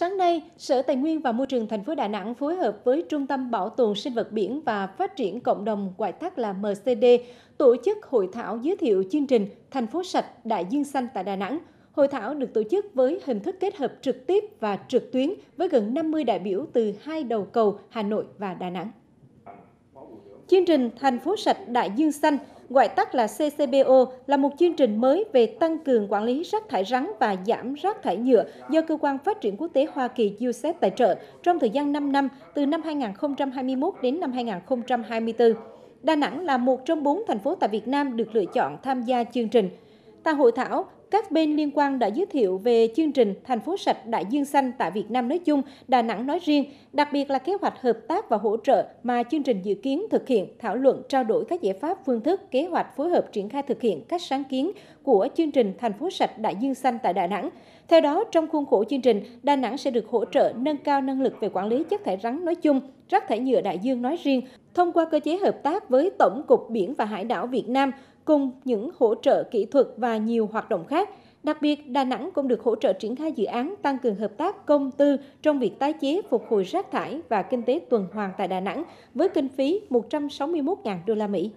Sáng nay, Sở Tài nguyên và Môi trường thành phố Đà Nẵng phối hợp với Trung tâm Bảo tồn sinh vật biển và Phát triển cộng đồng gọi tắt là MCD tổ chức hội thảo giới thiệu chương trình Thành phố sạch đại dương xanh tại Đà Nẵng. Hội thảo được tổ chức với hình thức kết hợp trực tiếp và trực tuyến với gần 50 đại biểu từ hai đầu cầu Hà Nội và Đà Nẵng. Chương trình Thành phố sạch đại dương xanh gọi tắt là CCBO, là một chương trình mới về tăng cường quản lý rác thải rắn và giảm rác thải nhựa do Cơ quan Phát triển Quốc tế Hoa Kỳ USAID tài trợ trong thời gian 5 năm từ năm 2021 đến năm 2024. Đà Nẵng là một trong bốn thành phố tại Việt Nam được lựa chọn tham gia chương trình. Tại hội thảo, các bên liên quan đã giới thiệu về chương trình Thành phố sạch Đại dương xanh tại Việt Nam nói chung, Đà Nẵng nói riêng, đặc biệt là kế hoạch hợp tác và hỗ trợ mà chương trình dự kiến thực hiện, thảo luận trao đổi các giải pháp phương thức, kế hoạch phối hợp triển khai thực hiện các sáng kiến của chương trình Thành phố sạch Đại dương xanh tại Đà Nẵng. Theo đó, trong khuôn khổ chương trình, Đà Nẵng sẽ được hỗ trợ nâng cao năng lực về quản lý chất thải rắn nói chung, rác thải nhựa đại dương nói riêng thông qua cơ chế hợp tác với Tổng cục Biển và Hải đảo Việt Nam cùng những hỗ trợ kỹ thuật và nhiều hoạt động khác. Đặc biệt, Đà Nẵng cũng được hỗ trợ triển khai dự án tăng cường hợp tác công tư trong việc tái chế phục hồi rác thải và kinh tế tuần hoàn tại Đà Nẵng với kinh phí 161.000 đô la Mỹ.